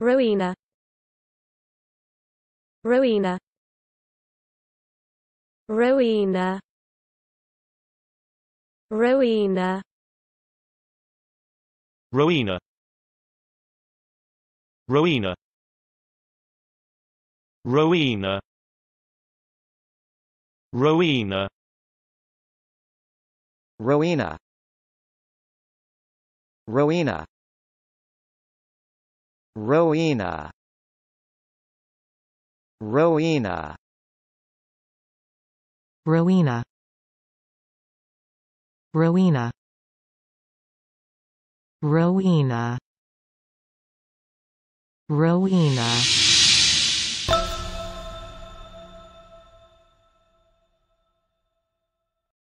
Rowena Rowena Rowena Rowena Rowena Rowena Rowena Rowena Rowena Rowena Rowena Rowena Rowena Rowena Rowena Rowena